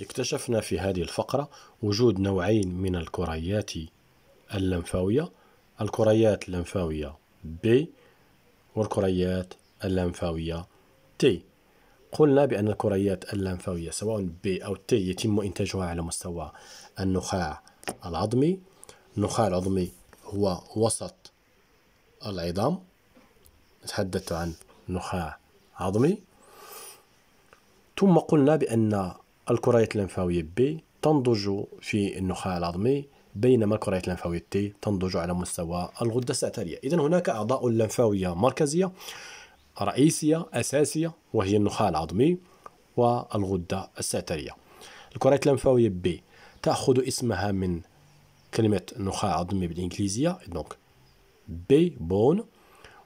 اكتشفنا في هذه الفقرة وجود نوعين من الكريات اللمفاوية الكريات اللمفاوية B والكريات اللمفاوية T قلنا بأن الكريات اللمفاوية سواء B أو T يتم إنتاجها على مستوى النخاع العظمي النخاع العظمي هو وسط العظام نتحدث عن نخاع عظمي ثم قلنا بأن الكريات الليمفاوية B تنضج في النخاع العظمي بينما الكريات الليمفاوية T تنضج على مستوى الغدة الساترية إذا هناك أعضاء لمفاوية مركزية رئيسية أساسية وهي النخاع العظمي والغدة الساترية الكريات اللمفاوية B تأخذ اسمها من كلمة نخاع عظمي بالإنجليزية دونك بي بون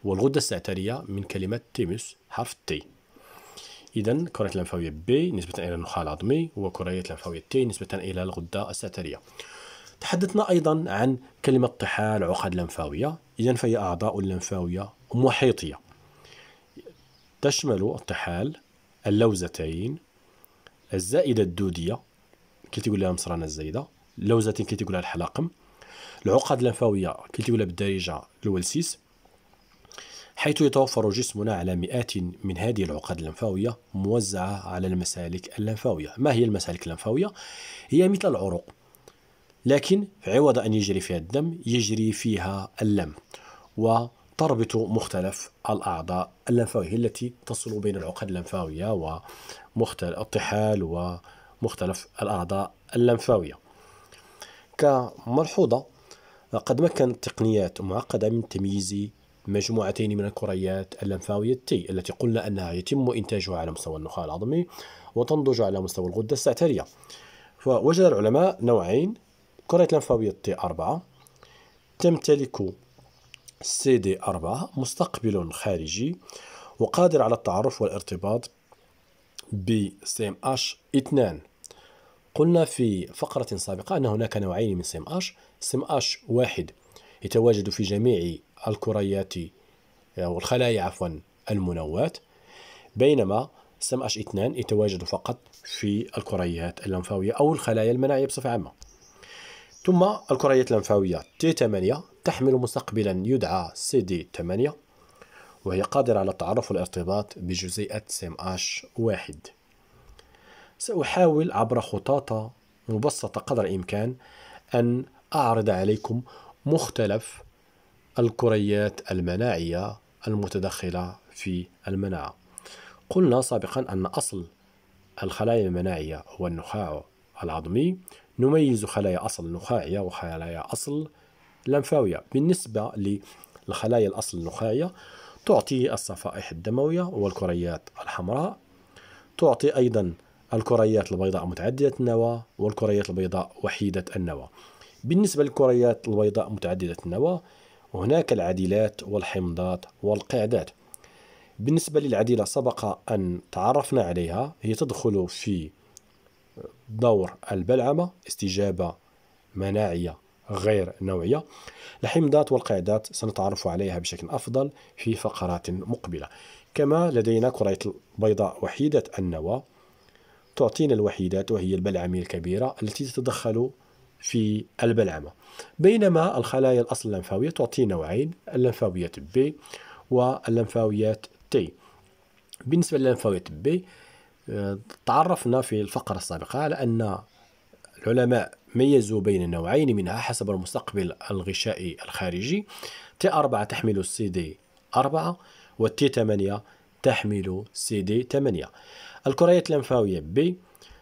والغدة الساترية من كلمة تيموس حرف تي إذا كرة الأنفاوية بي نسبة إلى النخاع العظمي وكرية الأنفاوية تي نسبة إلى الغدة الساترية تحدثنا أيضا عن كلمة طحال عقد لمفاوية إذا فهي أعضاء لمفاوية محيطية تشمل الطحال اللوزتين الزائدة الدودية كي تقول لها مصرانة الزايدة اللوزتين كي تقول لها الحلاقم العقد اللمفاوية كي تقول لها بالدارجة الولسيس حيث يتوفر جسمنا على مئات من هذه العقد اللمفاوية موزعة على المسالك اللمفاوية ما هي المسالك اللمفاوية؟ هي مثل العروق لكن عوض أن يجري فيها الدم يجري فيها اللم وتربط مختلف الأعضاء اللمفاوية التي تصل بين العقد اللمفاوية ومختلف الطحال ومختلف الأعضاء اللمفاوية كملحوظة قد مكنت تقنيات معقدة من تمييز مجموعتين من الكريات اللمفاوية تي التي قلنا أنها يتم إنتاجها على مستوى النخاع العظمي وتنضج على مستوى الغدة السعترية فوجد العلماء نوعين كرية لمفاوية تي 4 تمتلك سي دي 4 مستقبل خارجي وقادر على التعرف والارتباط ب سي ام اش 2 قلنا في فقرة سابقة أن هناك نوعين من سي ام اش سي ام اش 1 يتواجد في جميع الكريات أو الخلايا عفوا المنواة بينما سم اش 2 يتواجد فقط في الكريات اللمفاوية أو الخلايا المناعية بصفة عامة ثم الكريات اللمفاوية تي 8 تحمل مستقبلا يدعى سي دي 8 وهي قادرة على التعرف والارتباط بجزيئة سم اش 1 سأحاول عبر خطاطة مبسطة قدر الإمكان أن أعرض عليكم مختلف الكريات المناعية المتدخلة في المناعة قلنا سابقا أن أصل الخلايا المناعية هو النخاع العظمي نميز خلايا أصل نخاعية وخلايا أصل لمفاوية بالنسبة للخلايا الأصل النخاعية تعطي الصفائح الدموية والكريات الحمراء تعطي أيضا الكريات البيضاء متعددة النواة والكريات البيضاء وحيدة النواة بالنسبة للكريات البيضاء متعددة النواة هناك العديلات والحمضات والقعدات بالنسبة للعديلة سبق أن تعرفنا عليها هي تدخل في دور البلعمة استجابة مناعية غير نوعية الحمضات والقعدات سنتعرف عليها بشكل أفضل في فقرات مقبلة كما لدينا كرية البيضاء وحيدة النواة تعطينا الوحيدات وهي البلعمية الكبيرة التي تتدخل في البلعمة بينما الخلايا الأصل اللمفاوية تعطي نوعين اللمفاوية B واللمفاويات T بالنسبة لللمفاوية B آه، تعرفنا في الفقرة السابقة على أن العلماء ميزوا بين نوعين منها حسب المستقبل الغشائي الخارجي t 4 تحمل cd 4 والتي 8 تحمل سي دي 8 الكريات اللمفاوية B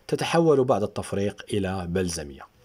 تتحول بعد التفريق إلى بلزمية